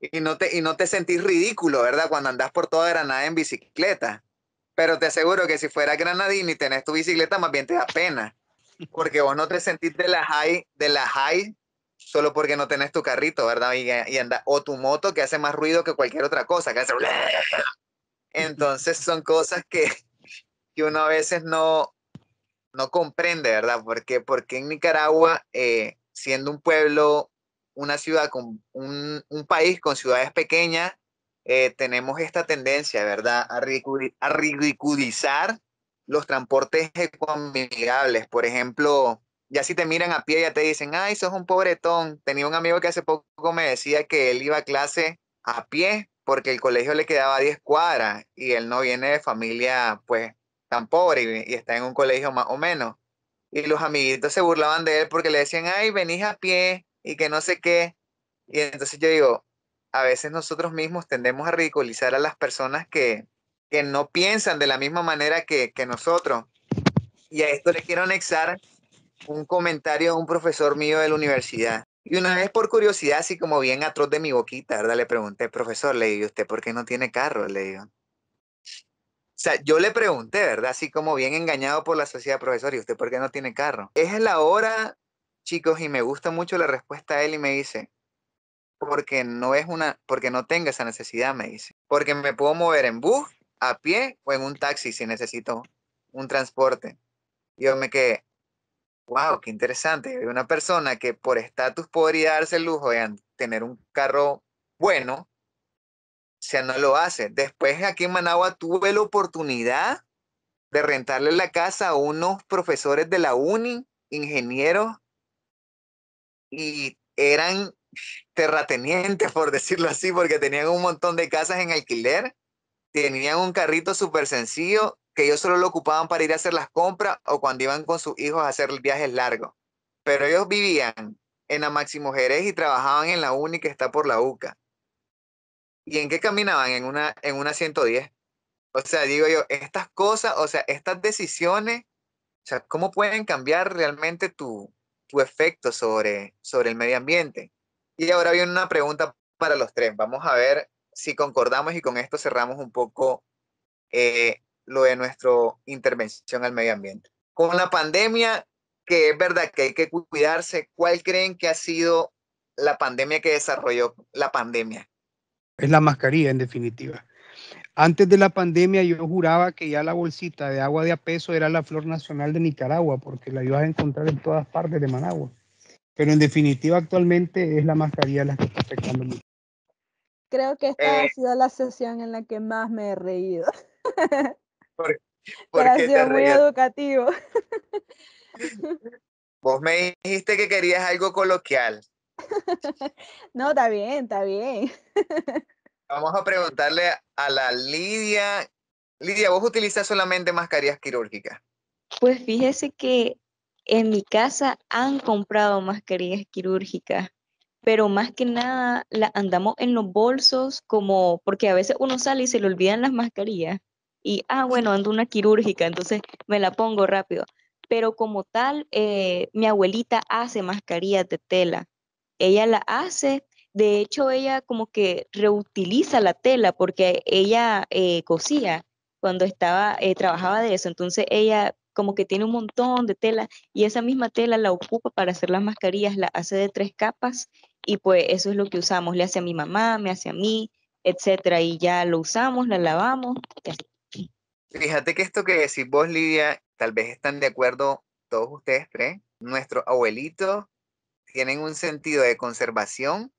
Y no, te, y no te sentís ridículo, ¿verdad? Cuando andas por toda Granada en bicicleta. Pero te aseguro que si fueras granadino y tenés tu bicicleta, más bien te da pena porque vos no te sentís de la high, de la high solo porque no tenés tu carrito, ¿verdad? Y, anda, o tu moto que hace más ruido que cualquier otra cosa, que hace... Entonces son cosas que, que uno a veces no, no comprende, ¿verdad? Porque, porque en Nicaragua, eh, siendo un pueblo, una ciudad, con un, país con ciudades pequeñas, eh, tenemos esta tendencia, ¿verdad? A, ridiculizar los transportes ecoamigables. Por ejemplo, ya si te miran a pie, ya te dicen, ay, sos un pobretón. Tenía un amigo que hace poco me decía que él iba a clase a pie porque el colegio le quedaba 10 cuadras y él no viene de familia pues tan pobre y, y, está en un colegio más o menos. Y los amiguitos se burlaban de él porque le decían, ay, venís a pie y que no sé qué. Y entonces yo digo, a veces nosotros mismos tendemos a ridiculizar a las personas que, que no piensan de la misma manera que, nosotros. Y a esto le quiero anexar un comentario de un profesor mío de la universidad. Y una vez por curiosidad, así como bien atroz de mi boquita, ¿verdad? Le pregunté, profesor, le digo, ¿usted por qué no tiene carro? Le digo. O sea, yo le pregunté, ¿verdad? Así como bien engañado por la sociedad, profesor, ¿y usted por qué no tiene carro? Es la hora, chicos, y me gusta mucho la respuesta de él y me dice, porque no es una, porque no tenga esa necesidad, me dice. Porque me puedo mover en bus, a pie o en un taxi si necesito un transporte. Yo me quedé, wow, qué interesante. Una persona que por estatus podría darse el lujo de tener un carro bueno, o sea, no lo hace. Después aquí en Managua tuve la oportunidad de rentarle la casa a unos profesores de la uni, ingenieros, y eran terratenientes, por decirlo así, porque tenían un montón de casas en alquiler tenían un carrito súper sencillo que ellos solo lo ocupaban para ir a hacer las compras o cuando iban con sus hijos a hacer viajes largos. Pero ellos vivían en la Máximo Jerez y trabajaban en la UNI que está por la UCA. ¿Y en qué caminaban? En una, en una 110. O sea, digo yo, estas cosas, o sea, estas decisiones, o sea, ¿cómo pueden cambiar realmente tu, tu efecto sobre, sobre el medio ambiente? Y ahora viene una pregunta para los tres. Vamos a ver si concordamos y con esto cerramos un poco eh, lo de nuestra intervención al medio ambiente. Con la pandemia, que es verdad que hay que cuidarse, ¿cuál creen que ha sido la pandemia que desarrolló la pandemia? Es la mascarilla, en definitiva. Antes de la pandemia yo juraba que ya la bolsita de agua de apeso era la flor nacional de Nicaragua, porque la ibas a encontrar en todas partes de Managua. Pero en definitiva actualmente es la mascarilla la que está afectando mucho. Creo que esta ha eh. sido la sesión en la que más me he reído. Porque ha sido muy educativo. Vos me dijiste que querías algo coloquial. No, está bien, está bien. Vamos a preguntarle a la Lidia. Lidia, ¿vos utilizas solamente mascarillas quirúrgicas? Pues fíjese que en mi casa han comprado mascarillas quirúrgicas, pero más que nada la andamos en los bolsos como porque a veces uno sale y se le olvidan las mascarillas y, ah, bueno, ando una quirúrgica, entonces me la pongo rápido. Pero como tal, eh, mi abuelita hace mascarillas de tela. Ella la hace, de hecho ella como que reutiliza la tela porque ella eh, cosía cuando estaba, eh, trabajaba de eso, entonces ella como que tiene un montón de tela y esa misma tela la ocupa para hacer las mascarillas, la hace de tres capas y pues eso es lo que usamos, le hace a mi mamá, me hace a mí, etcétera, y ya lo usamos, la lavamos. Fíjate que esto que decís vos, Lidia, tal vez están de acuerdo todos ustedes tres, nuestros abuelitos tienen un sentido de conservación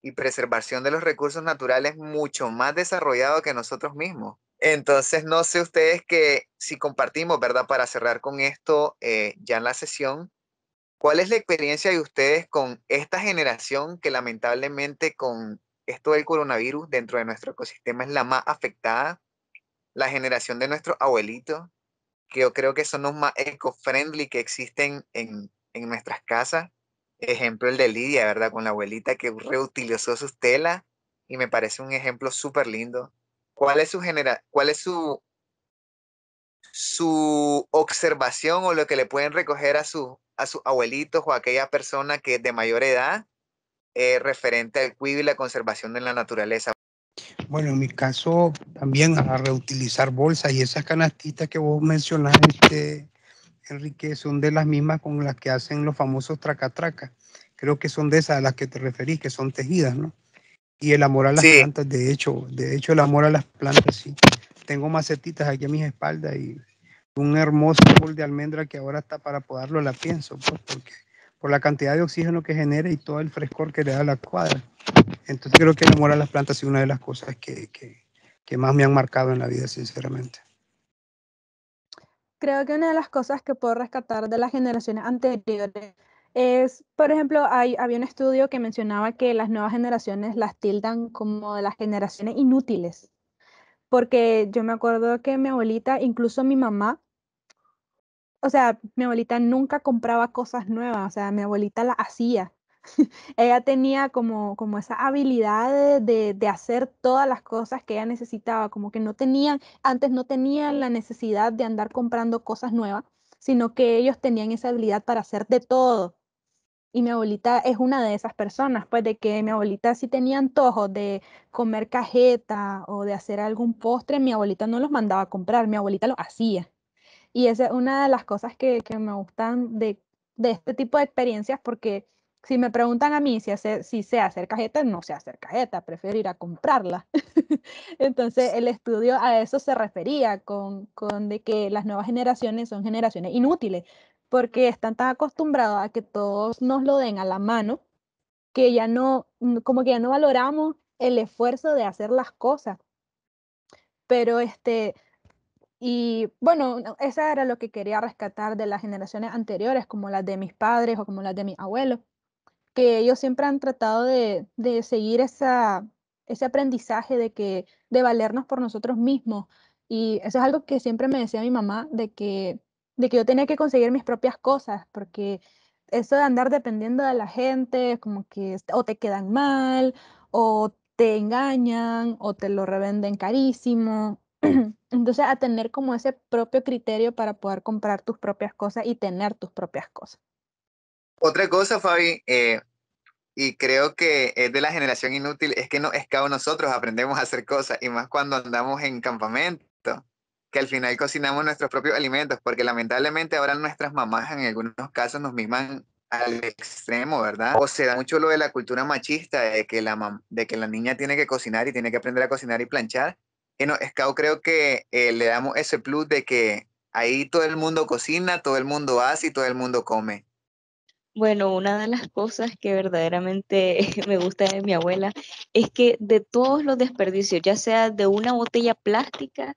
y preservación de los recursos naturales mucho más desarrollado que nosotros mismos. Entonces, no sé ustedes que si compartimos, ¿verdad? Para cerrar con esto eh, ya en la sesión, ¿Cuál es la experiencia de ustedes con esta generación que lamentablemente con esto del coronavirus dentro de nuestro ecosistema es la más afectada? La generación de nuestros abuelitos, que yo creo que son los más eco-friendly que existen en, nuestras casas. Ejemplo el de Lidia, ¿verdad? Con la abuelita que reutilizó sus telas y me parece un ejemplo súper lindo. ¿Cuál es su cuál es su su observación o lo que le pueden recoger a su a sus abuelitos o a aquella persona que es de mayor edad eh, referente al cuidado y la conservación de la naturaleza. Bueno, en mi caso también a reutilizar bolsas y esas canastitas que vos mencionaste, Enrique, son de las mismas con las que hacen los famosos tracatracas. Creo que son de esas a las que te referís, que son tejidas, ¿no? Y el amor a las plantas, de hecho, de hecho el amor a las plantas, sí. Tengo macetitas aquí a mis espaldas y un hermoso árbol de almendra que ahora está para podarlo la pienso, pues, porque, por la cantidad de oxígeno que genera y todo el frescor que le da a la cuadra. Entonces creo que el amor a las plantas es una de las cosas que, más me han marcado en la vida, sinceramente. Creo que una de las cosas que puedo rescatar de las generaciones anteriores es, por ejemplo, hay, había un estudio que mencionaba que las nuevas generaciones las tildan como de las generaciones inútiles, porque yo me acuerdo que mi abuelita, incluso mi mamá, o sea, mi abuelita nunca compraba cosas nuevas, o sea, mi abuelita la hacía. ella tenía como, como esa habilidad de, de, hacer todas las cosas que ella necesitaba, como que no tenían, antes no tenían la necesidad de andar comprando cosas nuevas, sino que ellos tenían esa habilidad para hacer de todo. Y mi abuelita es una de esas personas, pues de que mi abuelita si tenía antojo de comer cajeta o de hacer algún postre, mi abuelita no los mandaba a comprar, mi abuelita lo hacía. Y esa es una de las cosas que, me gustan de, este tipo de experiencias, porque si me preguntan a mí si, hace, si sé hacer cajeta, no se hacer cajeta, prefiero ir a comprarla. Entonces el estudio a eso se refería, con, de que las nuevas generaciones son generaciones inútiles, porque están tan acostumbrados a que todos nos lo den a la mano, que ya no, como que ya no valoramos el esfuerzo de hacer las cosas. Pero este, y bueno, esa era lo que quería rescatar de las generaciones anteriores, como las de mis padres o como las de mis abuelos, que ellos siempre han tratado de, seguir esa, ese aprendizaje de que de valernos por nosotros mismos. Y eso es algo que siempre me decía mi mamá, de que, de que yo tenía que conseguir mis propias cosas, porque eso de andar dependiendo de la gente, como que o te quedan mal, o te engañan, o te lo revenden carísimo, Entonces, a tener como ese propio criterio para poder comprar tus propias cosas y tener tus propias cosas. Otra cosa, Fabi, eh, y creo que es de la generación inútil, es que no es que nosotros aprendemos a hacer cosas, y más cuando andamos en campamento, que al final cocinamos nuestros propios alimentos, porque lamentablemente ahora nuestras mamás en algunos casos nos miman al extremo, ¿verdad? O se da mucho lo de la cultura machista, de que la, de que la niña tiene que cocinar y tiene que aprender a cocinar y planchar, es creo que eh, le damos ese plus de que ahí todo el mundo cocina, todo el mundo hace y todo el mundo come. Bueno, una de las cosas que verdaderamente me gusta de mi abuela es que de todos los desperdicios, ya sea de una botella plástica,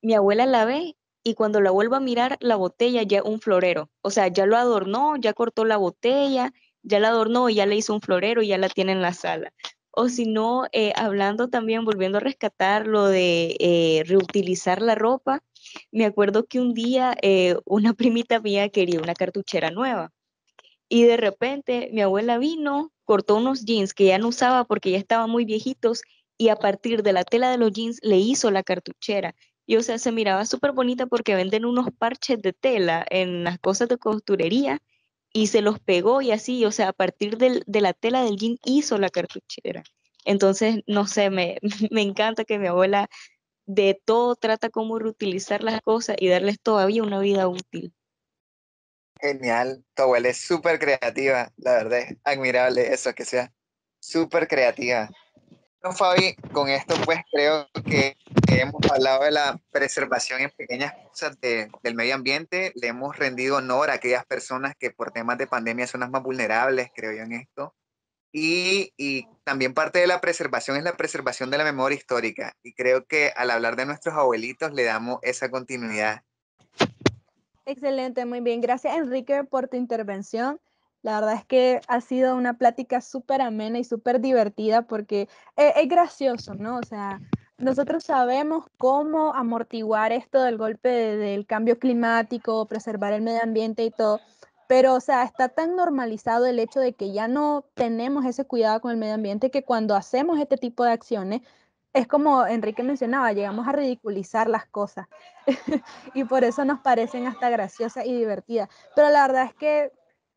mi abuela la ve y cuando la vuelvo a mirar, la botella ya un florero. O sea, ya lo adornó, ya cortó la botella, ya la adornó, y ya le hizo un florero y ya la tiene en la sala o si no, eh, hablando también, volviendo a rescatar lo de eh, reutilizar la ropa, me acuerdo que un día eh, una primita mía quería una cartuchera nueva y de repente mi abuela vino, cortó unos jeans que ya no usaba porque ya estaban muy viejitos y a partir de la tela de los jeans le hizo la cartuchera. Y o sea, se miraba súper bonita porque venden unos parches de tela en las cosas de costurería y se los pegó y así, o sea, a partir del, de la tela del jean hizo la cartuchera. Entonces, no sé, me, me encanta que mi abuela de todo trata como reutilizar las cosas y darles todavía una vida útil. Genial, tu abuela es súper creativa, la verdad, admirable eso, que sea súper creativa. Fabi, con esto pues creo que hemos hablado de la preservación en pequeñas cosas del medio ambiente. Le hemos rendido honor a aquellas personas que por temas de pandemia son las más vulnerables, creo yo en esto. Y, y, también parte de la preservación es la preservación de la memoria histórica. Y creo que al hablar de nuestros abuelitos le damos esa continuidad. Excelente, muy bien. Gracias Enrique por tu intervención. La verdad es que ha sido una plática súper amena y súper divertida porque eh, es, gracioso, ¿no? O sea, nosotros sabemos cómo amortiguar esto del golpe del cambio climático, preservar el medio ambiente y todo, pero o sea, está tan normalizado el hecho de que ya no tenemos ese cuidado con el medio ambiente que cuando hacemos este tipo de acciones, es como Enrique mencionaba, llegamos a ridiculizar las cosas y por eso nos parecen hasta graciosas y divertidas. Pero la verdad es que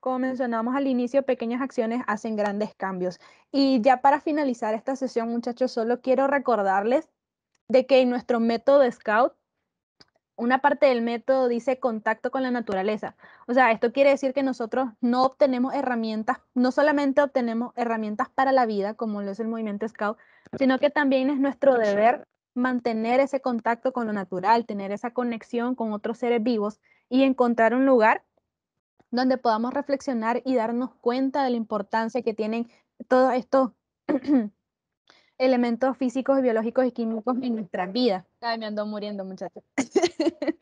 como mencionamos al inicio, pequeñas acciones hacen grandes cambios. Y ya para finalizar esta sesión, muchachos, solo quiero recordarles de que en nuestro método Scout, una parte del método dice contacto con la naturaleza. O sea, esto quiere decir que nosotros no obtenemos herramientas, no solamente obtenemos herramientas para la vida, como lo es el movimiento Scout, sino que también es nuestro deber mantener ese contacto con lo natural, tener esa conexión con otros seres vivos y encontrar un lugar donde podamos reflexionar y darnos cuenta de la importancia que tienen todos estos elementos físicos, biológicos y químicos en nuestra vida. me ando muriendo, muchachos.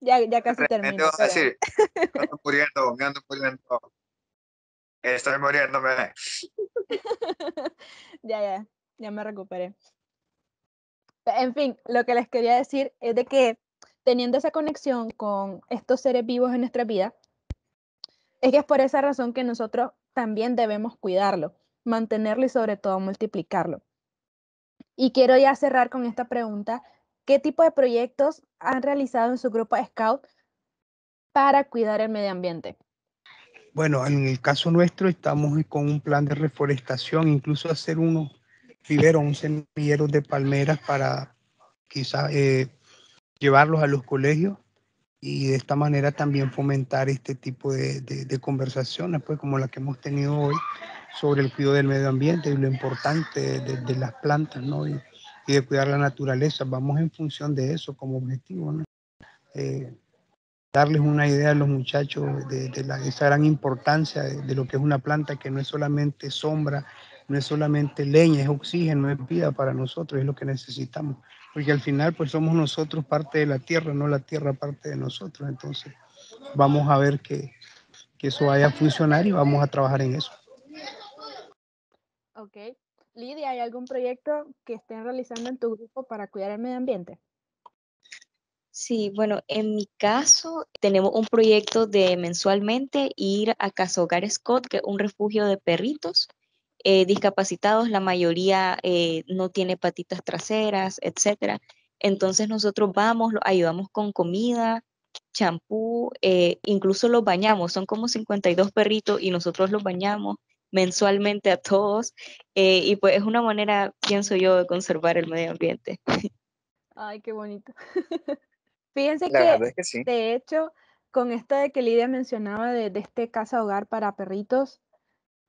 ya, ya casi termino. me ando muriendo, me ando muriendo. Estoy muriéndome. ya, ya, ya me recuperé. En fin, lo que les quería decir es de que teniendo esa conexión con estos seres vivos en nuestra vida, es que es por esa razón que nosotros también debemos cuidarlo, mantenerlo y sobre todo multiplicarlo. Y quiero ya cerrar con esta pregunta. ¿Qué tipo de proyectos han realizado en su grupo Scout para cuidar el medio ambiente? Bueno, en el caso nuestro estamos con un plan de reforestación, incluso hacer unos viveros, un semillero de palmeras para quizás eh, llevarlos a los colegios y de esta manera también fomentar este tipo de, conversaciones, pues como la que hemos tenido hoy sobre el cuidado del medio ambiente y lo importante de, las plantas, Y, de cuidar la naturaleza. Vamos en función de eso como objetivo, ¿no? Eh, darles una idea a los muchachos de, esa gran importancia de, lo que es una planta, que no es solamente sombra, no es solamente leña, es oxígeno, es vida para nosotros, es lo que necesitamos porque al final pues somos nosotros parte de la tierra, no la tierra parte de nosotros. Entonces vamos a ver que, que eso vaya a funcionar y vamos a trabajar en eso. Ok. Lidia, ¿hay algún proyecto que estén realizando en tu grupo para cuidar el medio ambiente? Sí, bueno, en mi caso tenemos un proyecto de mensualmente ir a Casa Hogar Scott, que es un refugio de perritos, eh, discapacitados, la mayoría eh, no tiene patitas traseras, etc. Entonces nosotros vamos, ayudamos con comida, champú, eh, incluso los bañamos, son como 52 perritos y nosotros los bañamos mensualmente a todos y pues es una manera, pienso yo, de conservar el medio ambiente. Ay, qué bonito. Fíjense que, de hecho, con esto de que Lidia mencionaba de, de este casa hogar para perritos,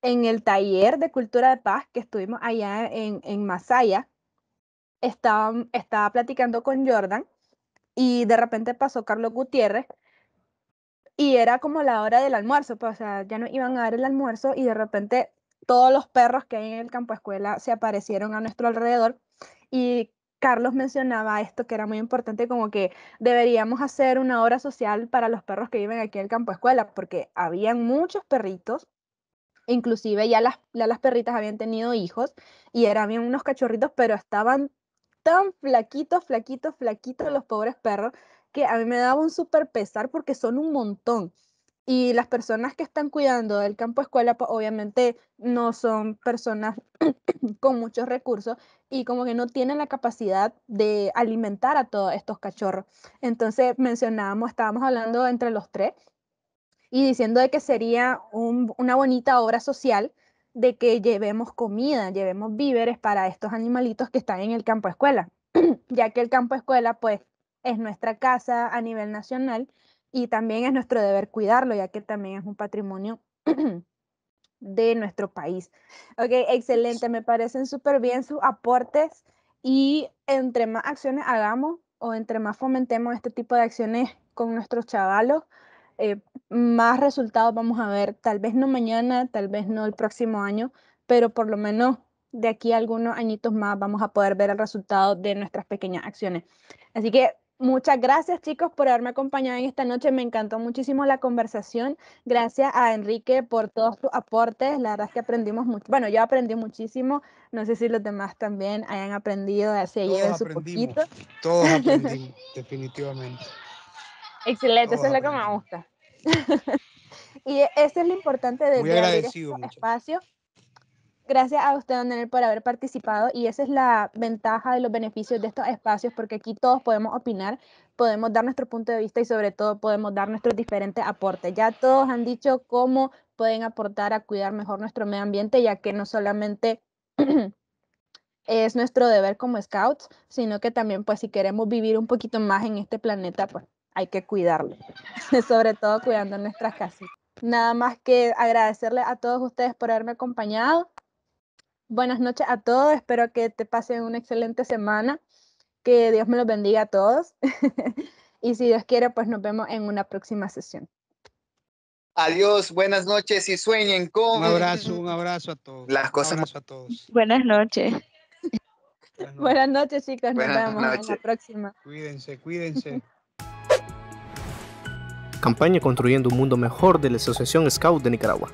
en el taller de cultura de paz que estuvimos allá en, en Masaya, estaba, estaba platicando con Jordan y de repente pasó Carlos Gutiérrez y era como la hora del almuerzo, pues, o sea, ya no iban a dar el almuerzo y de repente todos los perros que hay en el campo escuela se aparecieron a nuestro alrededor y Carlos mencionaba esto que era muy importante, como que deberíamos hacer una obra social para los perros que viven aquí en el campo escuela, porque habían muchos perritos Inclusive ya las, las perritas habían tenido hijos y eran unos cachorritos, pero estaban tan flaquitos, flaquitos, flaquitos los pobres perros que a mí me daba un súper pesar porque son un montón. Y las personas que están cuidando del campo escuela, pues, obviamente no son personas con muchos recursos y como que no tienen la capacidad de alimentar a todos estos cachorros. Entonces mencionábamos, estábamos hablando entre los tres y diciendo de que sería una bonita obra social de que llevemos comida, llevemos víveres para estos animalitos que están en el campo escuela, ya que el campo escuela pues es nuestra casa a nivel nacional y también es nuestro deber cuidarlo, ya que también es un patrimonio de nuestro país. Ok, excelente, me parecen súper bien sus aportes y entre más acciones hagamos o entre más fomentemos este tipo de acciones con nuestros chavalos, eh, más resultados vamos a ver, tal vez no mañana, tal vez no el próximo año, pero por lo menos de aquí a algunos añitos más vamos a poder ver el resultado de nuestras pequeñas acciones. Así que Muchas gracias chicos por haberme acompañado en esta noche. Me encantó muchísimo la conversación. Gracias a Enrique por todos sus aportes. La verdad es que aprendimos mucho. Bueno, yo aprendí muchísimo. No sé si los demás también hayan aprendido, así lleven su poquito. Todos aprendimos, definitivamente. Excelente, eso es lo que me oh, gusta. y eso es lo importante de este espacio. Gracias a usted, Daniel, por haber participado y esa es la ventaja de los beneficios de estos espacios porque aquí todos podemos opinar, podemos dar nuestro punto de vista y sobre todo podemos dar nuestros diferentes aportes. Ya todos han dicho cómo pueden aportar a cuidar mejor nuestro medio ambiente, ya que no solamente es nuestro deber como scouts, sino que también pues si queremos vivir un poquito más en este planeta, pues hay que cuidarlo, sobre todo cuidando nuestras casas. Nada más que agradecerle a todos ustedes por haberme acompañado. Buenas noches a todos, espero que te pasen una excelente semana, que Dios me los bendiga a todos y si Dios quiere, pues nos vemos en una próxima sesión. Adiós, buenas noches y sueñen con... Un abrazo, un abrazo a todos. Las cosas... a todos. Buenas noches. Buenas noches, chicas. Nos vemos en la próxima. Cuídense, cuídense campaña construyendo un mundo mejor de la Asociación Scout de Nicaragua.